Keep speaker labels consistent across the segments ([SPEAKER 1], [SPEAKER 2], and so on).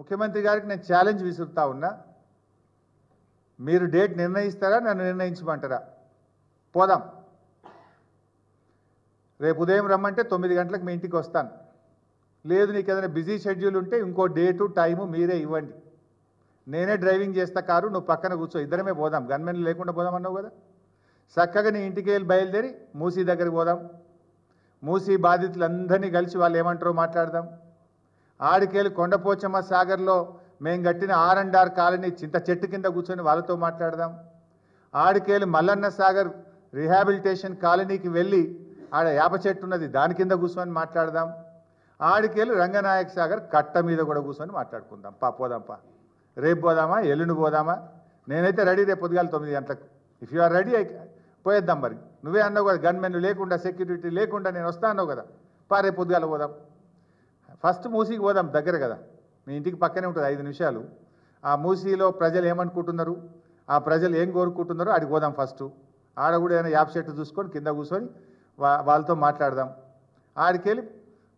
[SPEAKER 1] ముఖ్యమంత్రి గారికి నేను ఛాలెంజ్ విసురుతా ఉన్నా మీరు డేట్ నిర్ణయిస్తారా నన్ను నిర్ణయించమంటారా పోదాం రేపు ఉదయం రమ్మంటే తొమ్మిది గంటలకు మీ ఇంటికి వస్తాను లేదు నీకు ఏదైనా బిజీ షెడ్యూల్ ఉంటే ఇంకో డేటు టైము మీరే ఇవ్వండి నేనే డ్రైవింగ్ చేస్తా కారు నువ్వు పక్కన కూర్చో ఇద్దరమే పోదాం గన్మెన్ లేకుండా పోదాం అన్నావు కదా చక్కగా నీ ఇంటికి వెళ్ళి బయలుదేరి మూసీ దగ్గరికి పోదాం మూసీ బాధితులందరినీ కలిసి వాళ్ళు ఏమంటారో మాట్లాడదాం ఆడికేళ్ళు కొండపోచమ్మ సాగర్లో మేము కట్టిన ఆర్ అండ్ ఆర్ కాలనీ చింత చెట్టు కింద కూర్చొని వాళ్ళతో మాట్లాడదాం ఆడికేళ్ళు మల్లన్న సాగర్ రిహాబిలిటేషన్ కాలనీకి వెళ్ళి ఆడ యాప చెట్టు ఉన్నది దాని కింద కూర్చొని మాట్లాడదాం ఆడికేళ్ళు రంగనాయక సాగర్ కట్ట మీద కూడా కూర్చొని మాట్లాడుకుందాం పా పా రేపు పోదామా ఎల్లుండి పోదామా నేనైతే రెడీ రేపు పొద్దుగాల తొమ్మిది గంటలకు ఇఫ్ యు ఆర్ రెడీ అయి పోయేద్దాం మరి నువ్వే అన్నావు కదా గన్మెన్ లేకుండా సెక్యూరిటీ లేకుండా నేను వస్తా అన్నావు కదా పా రేపు పొద్దుగాల పోదాం ఫస్ట్ మూసీకి పోదాం దగ్గర కదా మీ ఇంటికి పక్కనే ఉంటుంది ఐదు నిమిషాలు ఆ మూసీలో ప్రజలు ఏమనుకుంటున్నారు ఆ ప్రజలు ఏం కోరుకుంటున్నారో అడిగి పోదాం ఫస్ట్ ఆడ కూడా ఏమైనా యాప్ సెట్ చూసుకొని కింద కూర్చొని వాళ్ళతో మాట్లాడదాం ఆడికెళ్ళి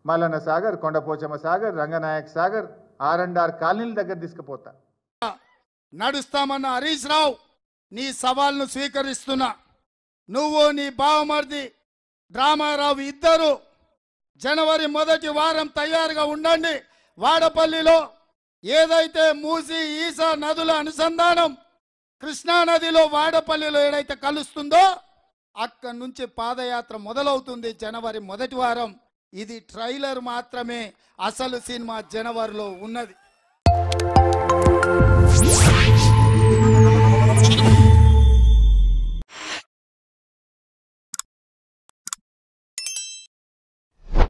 [SPEAKER 1] Mallanna Sagar Kondapochamma Sagar Ranganayak Sagar R and R కాలనీల దగ్గర తీసుకుపోతా
[SPEAKER 2] నడుస్తామన్న హరీష్ రావు నీ సవాల్ను స్వీకరిస్తున్నా నువ్వు నీ బావమర్ది రామారావు ఇద్దరు జనవరి మొదటి వారం తయారుగా ఉండండి వాడపల్లిలో ఏదైతే మూసి ఈసా నదుల అనుసంధానం కృష్ణా నదిలో వాడపల్లిలో ఏదైతే కలుస్తుందో అక్కడి నుంచి పాదయాత్ర మొదలవుతుంది జనవరి మొదటి వారం ఇది ట్రైలర్ మాత్రమే అసలు సినిమా జనవరిలో ఉన్నది